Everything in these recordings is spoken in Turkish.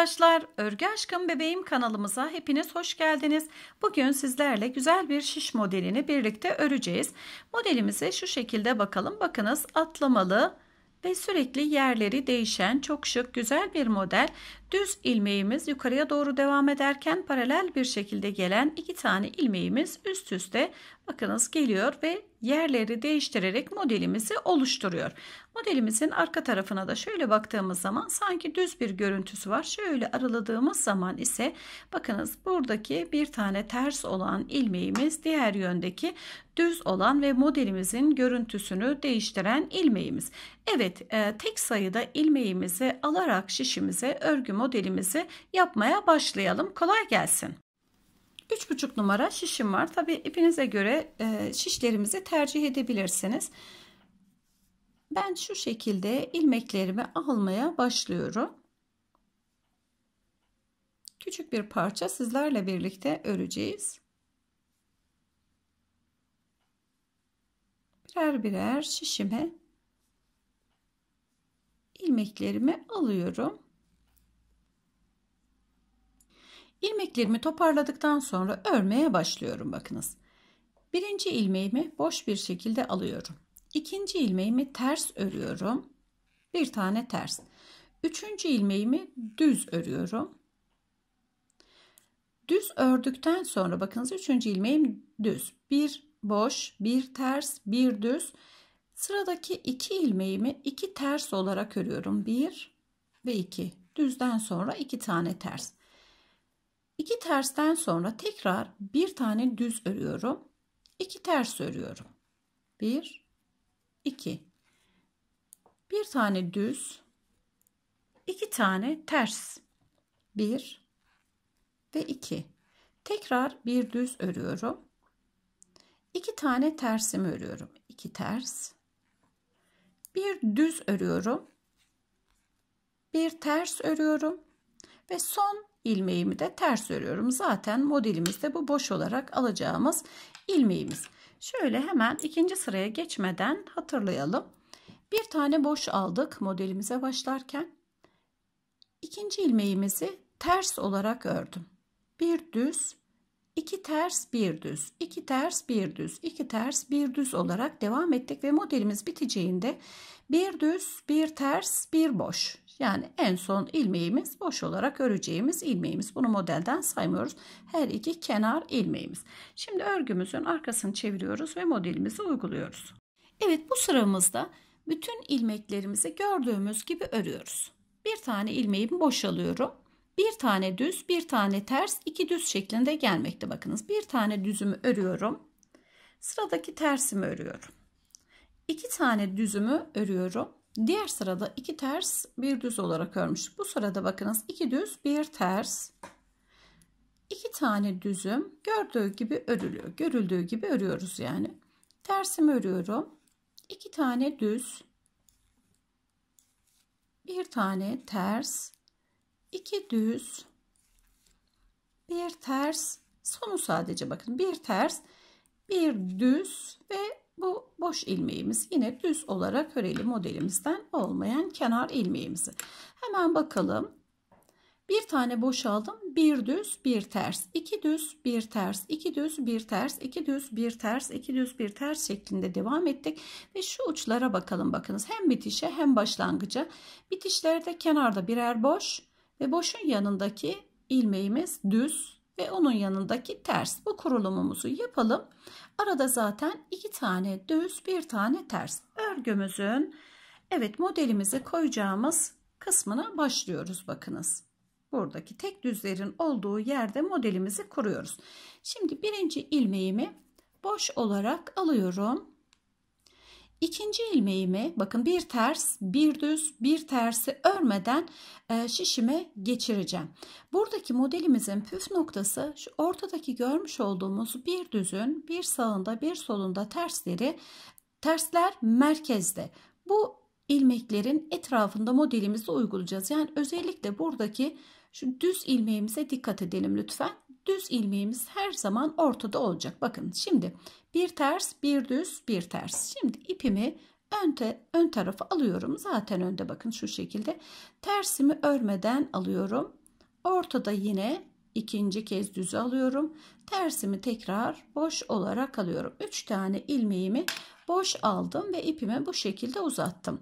arkadaşlar, Örgü Aşkım Bebeğim kanalımıza hepiniz hoş geldiniz. Bugün sizlerle güzel bir şiş modelini birlikte öreceğiz. Modelimize şu şekilde bakalım. Bakınız atlamalı ve sürekli yerleri değişen çok şık güzel bir model. Düz ilmeğimiz yukarıya doğru devam ederken paralel bir şekilde gelen iki tane ilmeğimiz üst üste bakınız geliyor ve yerleri değiştirerek modelimizi oluşturuyor. Modelimizin arka tarafına da şöyle baktığımız zaman sanki düz bir görüntüsü var. Şöyle araladığımız zaman ise bakınız buradaki bir tane ters olan ilmeğimiz diğer yöndeki düz olan ve modelimizin görüntüsünü değiştiren ilmeğimiz. Evet e, tek sayıda ilmeğimizi alarak şişimize örgümü modelimizi yapmaya başlayalım. Kolay gelsin. 3,5 numara şişim var. Tabi ipinize göre e, şişlerimizi tercih edebilirsiniz. Ben şu şekilde ilmeklerimi almaya başlıyorum. Küçük bir parça sizlerle birlikte öreceğiz. Birer birer şişime ilmeklerimi alıyorum. İlmeklerimi toparladıktan sonra örmeye başlıyorum bakınız. Birinci ilmeğimi boş bir şekilde alıyorum. İkinci ilmeğimi ters örüyorum. Bir tane ters. Üçüncü ilmeğimi düz örüyorum. Düz ördükten sonra bakınız üçüncü ilmeğim düz. Bir boş, bir ters, bir düz. Sıradaki iki ilmeğimi iki ters olarak örüyorum. Bir ve iki. Düzden sonra iki tane ters. İki tersten sonra tekrar bir tane düz örüyorum. İki ters örüyorum. Bir, iki. Bir tane düz, iki tane ters. Bir ve iki. Tekrar bir düz örüyorum. İki tane tersimi örüyorum. İki ters. Bir düz örüyorum. Bir ters örüyorum. Ve son ilmeğimi de ters örüyorum. Zaten modelimizde bu boş olarak alacağımız ilmeğimiz. Şöyle hemen ikinci sıraya geçmeden hatırlayalım. Bir tane boş aldık modelimize başlarken. İkinci ilmeğimizi ters olarak ördüm. Bir düz, iki ters, bir düz, iki ters, bir düz, iki ters, bir düz olarak devam ettik ve modelimiz biteceğinde bir düz, bir ters, bir boş yani en son ilmeğimiz boş olarak öreceğimiz ilmeğimiz. Bunu modelden saymıyoruz. Her iki kenar ilmeğimiz. Şimdi örgümüzün arkasını çeviriyoruz ve modelimizi uyguluyoruz. Evet bu sıramızda bütün ilmeklerimizi gördüğümüz gibi örüyoruz. Bir tane ilmeğimi boşalıyorum. Bir tane düz, bir tane ters, iki düz şeklinde gelmekte bakınız. Bir tane düzümü örüyorum. Sıradaki tersimi örüyorum. İki tane düzümü örüyorum. Diğer sırada iki ters bir düz olarak örmüştük. Bu sırada bakınız iki düz bir ters. iki tane düzüm gördüğü gibi örülüyor. Görüldüğü gibi örüyoruz yani. Tersimi örüyorum. iki tane düz. Bir tane ters. iki düz. Bir ters. Sonu sadece bakın bir ters. Bir düz ve bu boş ilmeğimiz yine düz olarak öreli modelimizden olmayan kenar ilmeğimizi. Hemen bakalım. Bir tane boşaldım. Bir düz, bir ters, iki düz, bir ters, iki düz, bir ters, iki düz, bir ters, iki düz, bir ters şeklinde devam ettik ve şu uçlara bakalım bakınız. Hem bitişe hem başlangıca. Bitişlerde kenarda birer boş ve boşun yanındaki ilmeğimiz düz ve onun yanındaki ters. Bu kurulumumuzu yapalım. Arada zaten iki tane düz bir tane ters örgümüzün evet modelimizi koyacağımız kısmına başlıyoruz bakınız. Buradaki tek düzlerin olduğu yerde modelimizi kuruyoruz. Şimdi birinci ilmeğimi boş olarak alıyorum. İkinci ilmeğimi bakın bir ters bir düz bir tersi örmeden e, şişime geçireceğim. Buradaki modelimizin püf noktası şu ortadaki görmüş olduğumuz bir düzün bir sağında bir solunda tersleri tersler merkezde. Bu ilmeklerin etrafında modelimizi uygulayacağız. Yani özellikle buradaki şu düz ilmeğimize dikkat edelim lütfen düz ilmeğimiz her zaman ortada olacak. Bakın şimdi bir ters, bir düz, bir ters. Şimdi ipimi önte, ön tarafa alıyorum. Zaten önde bakın şu şekilde. Tersimi örmeden alıyorum. Ortada yine ikinci kez düz alıyorum. Tersimi tekrar boş olarak alıyorum. 3 tane ilmeğimi boş aldım ve ipimi bu şekilde uzattım.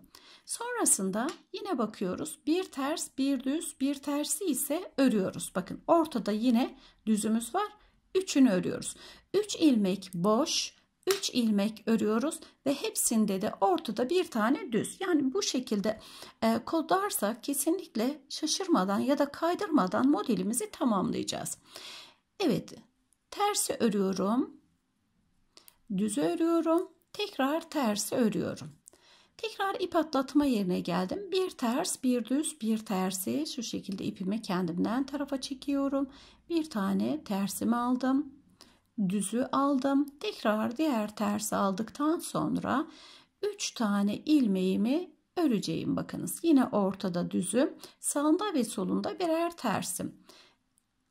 Sonrasında yine bakıyoruz. Bir ters, bir düz, bir tersi ise örüyoruz. Bakın ortada yine düzümüz var. Üçünü örüyoruz. Üç ilmek boş, üç ilmek örüyoruz ve hepsinde de ortada bir tane düz. Yani bu şekilde e, kodlarsak kesinlikle şaşırmadan ya da kaydırmadan modelimizi tamamlayacağız. Evet tersi örüyorum. Düz örüyorum. Tekrar tersi örüyorum. Tekrar ip atlatma yerine geldim. Bir ters, bir düz, bir tersi şu şekilde ipimi kendimden tarafa çekiyorum. Bir tane tersimi aldım. Düzü aldım. Tekrar diğer tersi aldıktan sonra 3 tane ilmeğimi öreceğim bakınız. Yine ortada düzüm, sağında ve solunda birer tersim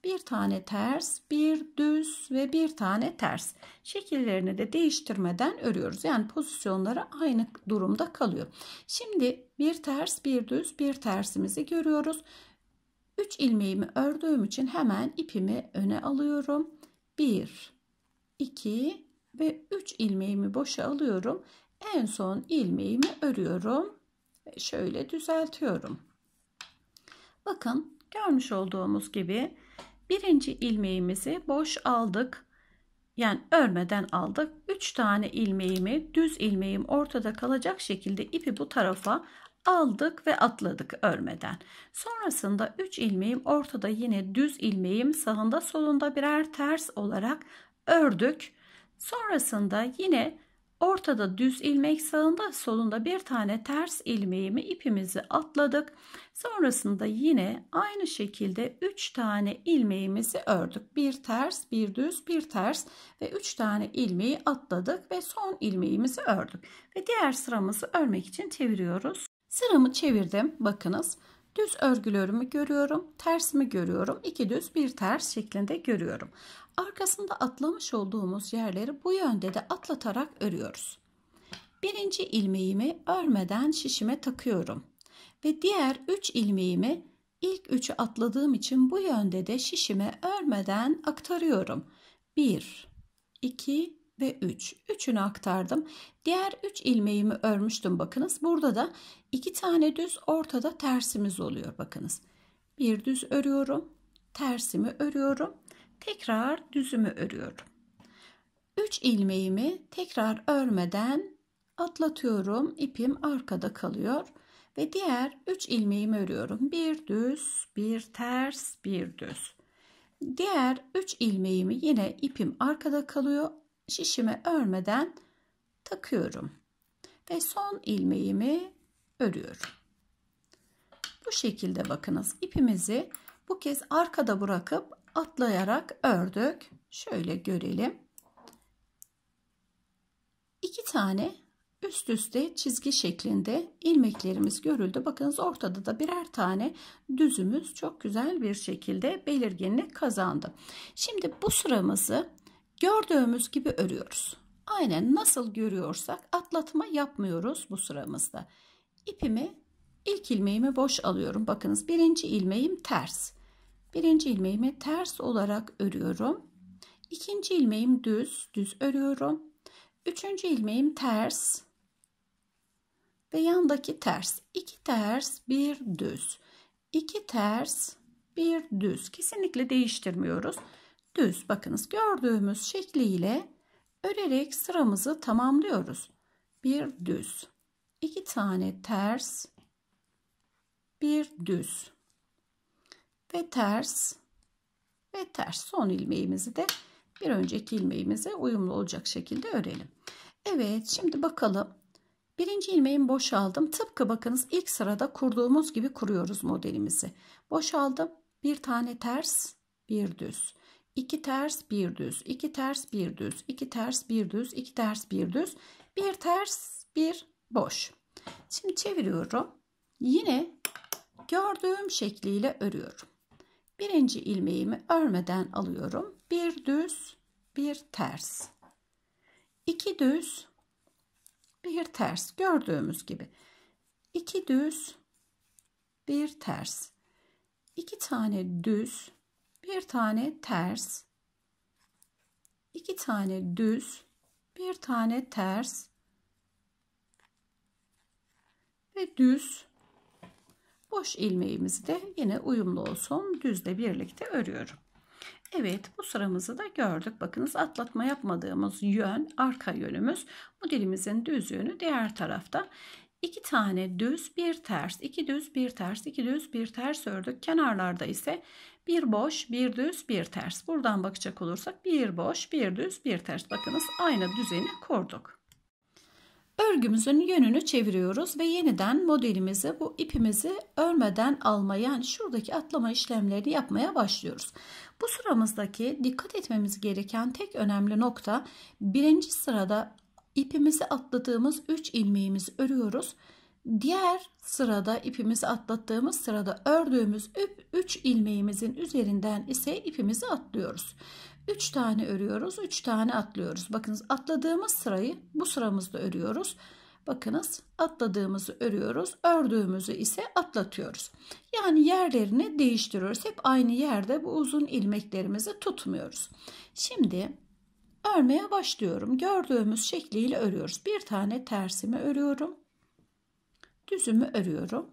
bir tane ters, bir düz ve bir tane ters. Şekillerini de değiştirmeden örüyoruz. Yani pozisyonları aynı durumda kalıyor. Şimdi bir ters, bir düz, bir tersimizi görüyoruz. 3 ilmeğimi ördüğüm için hemen ipimi öne alıyorum. 1, 2 ve 3 ilmeğimi boşa alıyorum. En son ilmeğimi örüyorum. ve Şöyle düzeltiyorum. Bakın görmüş olduğumuz gibi Birinci ilmeğimizi boş aldık. Yani örmeden aldık. 3 tane ilmeğimi düz ilmeğim ortada kalacak şekilde ipi bu tarafa aldık ve atladık örmeden. Sonrasında 3 ilmeğim ortada yine düz ilmeğim sağında solunda birer ters olarak ördük. Sonrasında yine Ortada düz ilmek sağında solunda bir tane ters ilmeğimi ipimizi atladık. Sonrasında yine aynı şekilde 3 tane ilmeğimizi ördük. Bir ters, bir düz, bir ters ve 3 tane ilmeği atladık ve son ilmeğimizi ördük. Ve diğer sıramızı örmek için çeviriyoruz. Sıramı çevirdim. Bakınız Düz örgülerimi görüyorum, tersimi görüyorum. İki düz, bir ters şeklinde görüyorum. Arkasında atlamış olduğumuz yerleri bu yönde de atlatarak örüyoruz. Birinci ilmeğimi örmeden şişime takıyorum ve diğer 3 ilmeğimi ilk 3'ü atladığım için bu yönde de şişime örmeden aktarıyorum. 1 2 ve 3. Üçünü aktardım. Diğer 3 ilmeğimi örmüştüm bakınız. Burada da 2 tane düz ortada tersimiz oluyor bakınız. Bir düz örüyorum. Tersimi örüyorum. Tekrar düzümü örüyorum. 3 ilmeğimi tekrar örmeden atlatıyorum. İpim arkada kalıyor ve diğer 3 ilmeğimi örüyorum. Bir düz, bir ters, bir düz. Diğer 3 ilmeğimi yine ipim arkada kalıyor şişimi örmeden takıyorum. Ve son ilmeğimi örüyorum. Bu şekilde bakınız ipimizi bu kez arkada bırakıp atlayarak ördük. Şöyle görelim. İki tane üst üste çizgi şeklinde ilmeklerimiz görüldü. Bakınız ortada da birer tane düzümüz çok güzel bir şekilde belirginlik kazandı. Şimdi bu sıramızı Gördüğümüz gibi örüyoruz. Aynen nasıl görüyorsak atlatma yapmıyoruz bu sıramızda. İpimi ilk ilmeğimi boş alıyorum. Bakınız birinci ilmeğim ters. Birinci ilmeğimi ters olarak örüyorum. İkinci ilmeğim düz, düz örüyorum. Üçüncü ilmeğim ters ve yandaki ters. İki ters, bir düz. İki ters, bir düz. Kesinlikle değiştirmiyoruz düz bakınız gördüğümüz şekliyle örerek sıramızı tamamlıyoruz. Bir düz, iki tane ters, bir düz ve ters ve ters son ilmeğimizi de bir önceki ilmeğimize uyumlu olacak şekilde örelim. Evet şimdi bakalım birinci ilmeğimi boşaldım tıpkı bakınız ilk sırada kurduğumuz gibi kuruyoruz modelimizi boşaldım bir tane ters bir düz 2 ters bir düz, 2 ters bir düz, 2 ters bir düz, 2 ters bir düz, bir ters bir boş. Şimdi çeviriyorum. Yine gördüğüm şekliyle örüyorum. Birinci ilmeğimi örmeden alıyorum. Bir düz, bir ters. 2 düz, bir ters. Gördüğümüz gibi. 2 düz, bir ters. 2 tane düz, bir tane ters, iki tane düz, bir tane ters ve düz boş ilmeğimizi de yine uyumlu olsun düzle birlikte örüyorum. Evet bu sıramızı da gördük. Bakınız atlatma yapmadığımız yön arka yönümüz. Modelimizin düz yönü diğer tarafta. 2 tane düz bir ters iki düz bir ters iki düz bir ters ördük. Kenarlarda ise bir boş, bir düz, bir ters. Buradan bakacak olursak bir boş, bir düz, bir ters. Bakınız aynı düzeni kurduk. Örgümüzün yönünü çeviriyoruz ve yeniden modelimizi bu ipimizi örmeden alma yani şuradaki atlama işlemlerini yapmaya başlıyoruz. Bu sıramızdaki dikkat etmemiz gereken tek önemli nokta birinci sırada ipimizi atladığımız 3 ilmeğimizi örüyoruz Diğer sırada ipimizi atlattığımız sırada ördüğümüz 3 ilmeğimizin üzerinden ise ipimizi atlıyoruz. 3 tane örüyoruz, 3 tane atlıyoruz. Bakınız atladığımız sırayı bu sıramızda örüyoruz. Bakınız atladığımızı örüyoruz, ördüğümüzü ise atlatıyoruz. Yani yerlerini değiştiriyoruz. Hep aynı yerde bu uzun ilmeklerimizi tutmuyoruz. Şimdi örmeye başlıyorum. Gördüğümüz şekliyle örüyoruz. Bir tane tersimi örüyorum düzümü örüyorum.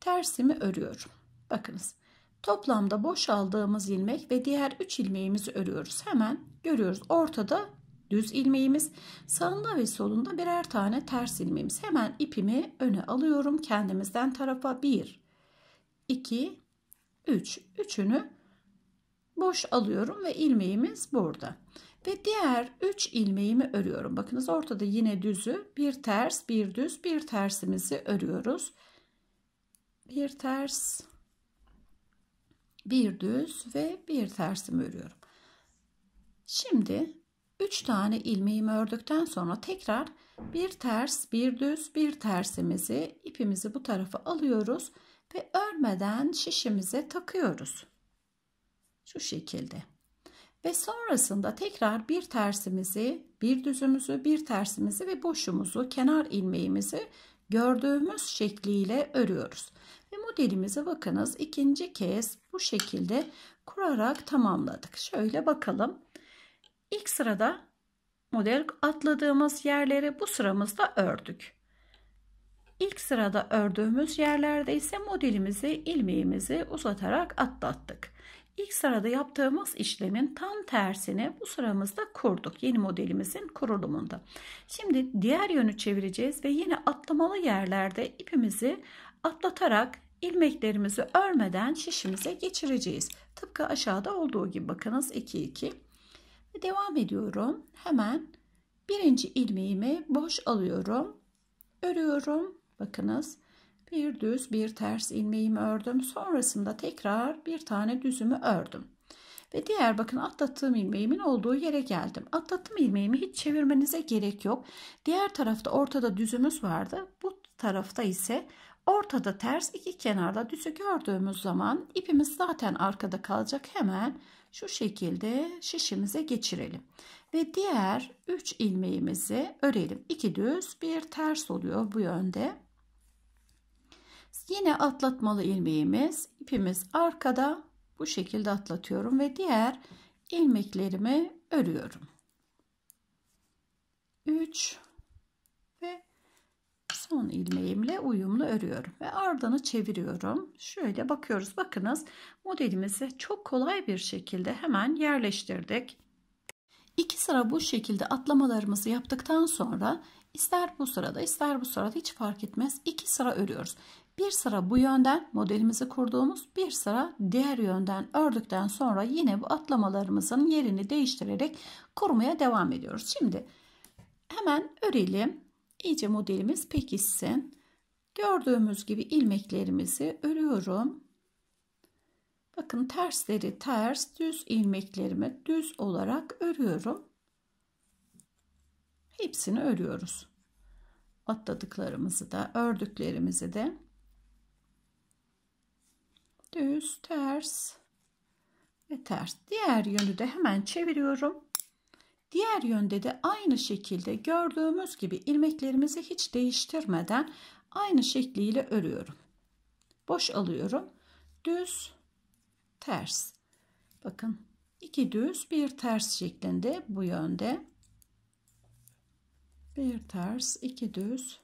Tersimi örüyorum. Bakınız toplamda boşaldığımız ilmek ve diğer 3 ilmeğimizi örüyoruz. Hemen görüyoruz ortada düz ilmeğimiz sağında ve solunda birer tane ters ilmeğimiz. Hemen ipimi öne alıyorum kendimizden tarafa 1, 2, 3. Üç. Üçünü boş alıyorum ve ilmeğimiz burada. Ve diğer 3 ilmeğimi örüyorum. Bakınız ortada yine düzü bir ters bir düz bir tersimizi örüyoruz. Bir ters bir düz ve bir tersimi örüyorum. Şimdi 3 tane ilmeğimi ördükten sonra tekrar bir ters bir düz bir tersimizi ipimizi bu tarafa alıyoruz ve örmeden şişimize takıyoruz. Şu şekilde ve sonrasında tekrar bir tersimizi, bir düzümüzü, bir tersimizi ve boşumuzu, kenar ilmeğimizi gördüğümüz şekliyle örüyoruz. Ve modelimizi bakınız ikinci kez bu şekilde kurarak tamamladık. Şöyle bakalım. İlk sırada model atladığımız yerleri bu sıramızda ördük. İlk sırada ördüğümüz yerlerde ise modelimizi ilmeğimizi uzatarak atlattık. İlk sırada yaptığımız işlemin tam tersini bu sıramızda kurduk. Yeni modelimizin kurulumunda. Şimdi diğer yönü çevireceğiz ve yine atlamalı yerlerde ipimizi atlatarak ilmeklerimizi örmeden şişimize geçireceğiz. Tıpkı aşağıda olduğu gibi bakınız 2-2. Devam ediyorum. Hemen birinci ilmeğimi boş alıyorum. Örüyorum. Bakınız bir düz bir ters ilmeğimi ördüm. Sonrasında tekrar bir tane düzümü ördüm. Ve diğer bakın atlattığım ilmeğimin olduğu yere geldim. Atlattığım ilmeğimi hiç çevirmenize gerek yok. Diğer tarafta ortada düzümüz vardı. Bu tarafta ise ortada ters iki kenarda düzü gördüğümüz zaman ipimiz zaten arkada kalacak. Hemen şu şekilde şişimize geçirelim. Ve diğer 3 ilmeğimizi örelim. 2 düz bir ters oluyor bu yönde. Yine atlatmalı ilmeğimiz ipimiz arkada bu şekilde atlatıyorum ve diğer ilmeklerimi örüyorum. 3 ve son ilmeğimle uyumlu örüyorum ve ardını çeviriyorum. Şöyle bakıyoruz. Bakınız modelimizi çok kolay bir şekilde hemen yerleştirdik. İki sıra bu şekilde atlamalarımızı yaptıktan sonra İster bu sırada ister bu sırada hiç fark etmez. İki sıra örüyoruz. Bir sıra bu yönden modelimizi kurduğumuz bir sıra diğer yönden ördükten sonra yine bu atlamalarımızın yerini değiştirerek kurmaya devam ediyoruz. Şimdi hemen örelim. İyice modelimiz pekişsin. Gördüğümüz gibi ilmeklerimizi örüyorum. Bakın tersleri ters, düz ilmeklerimi düz olarak örüyorum hepsini örüyoruz. Atladıklarımızı da ördüklerimizi de düz ters ve ters diğer yönü de hemen çeviriyorum. Diğer yönde de aynı şekilde gördüğümüz gibi ilmeklerimizi hiç değiştirmeden aynı şekliyle örüyorum. Boş alıyorum. Düz, ters. Bakın iki düz bir ters şeklinde bu yönde bir ters iki düz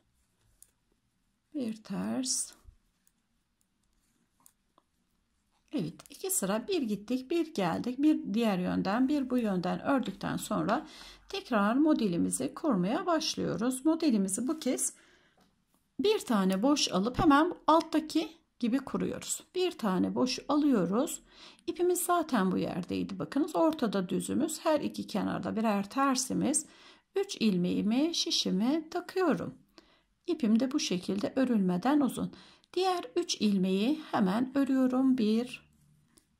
bir ters Evet iki sıra bir gittik bir geldik bir diğer yönden bir bu yönden ördükten sonra tekrar modelimizi kurmaya başlıyoruz modelimizi bu kez bir tane boş alıp hemen alttaki gibi kuruyoruz. Bir tane boş alıyoruz. İpimiz zaten bu yerdeydi. Bakınız ortada düzümüz. Her iki kenarda birer tersimiz. 3 ilmeğimi şişimi takıyorum. İpim de bu şekilde örülmeden uzun. Diğer 3 ilmeği hemen örüyorum. 1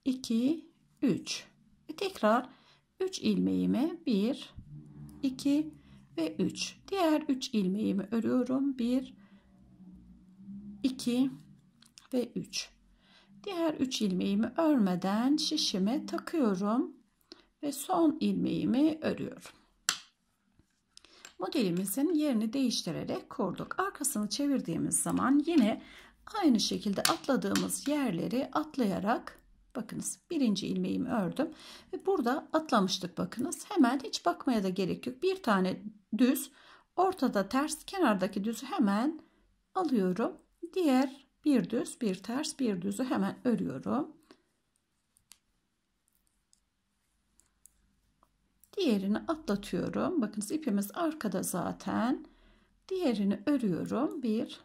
2 3. tekrar 3 ilmeğimi 1 2 ve 3. Diğer 3 ilmeğimi örüyorum. 1 2 ve 3. Diğer 3 ilmeğimi örmeden şişime takıyorum ve son ilmeğimi örüyorum modelimizin yerini değiştirerek kurduk. Arkasını çevirdiğimiz zaman yine aynı şekilde atladığımız yerleri atlayarak bakınız birinci ilmeğimi ördüm ve burada atlamıştık bakınız hemen hiç bakmaya da gerek yok bir tane düz ortada ters kenardaki düzü hemen alıyorum diğer bir düz bir ters bir düzü hemen örüyorum Diğerini atlatıyorum. Bakınız ipimiz arkada zaten. Diğerini örüyorum. Bir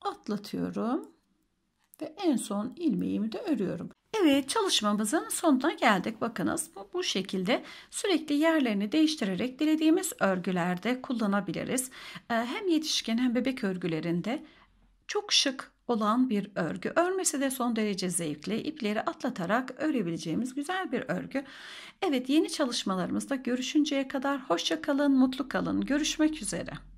atlatıyorum ve en son ilmeğimi de örüyorum. Evet çalışmamızın sonuna geldik. Bakınız bu, bu şekilde sürekli yerlerini değiştirerek dilediğimiz örgülerde kullanabiliriz. Ee, hem yetişkin hem bebek örgülerinde çok şık olan bir örgü. Örmesi de son derece zevkli. İpleri atlatarak örebileceğimiz güzel bir örgü. Evet yeni çalışmalarımızda görüşünceye kadar hoşça kalın, mutlu kalın. Görüşmek üzere.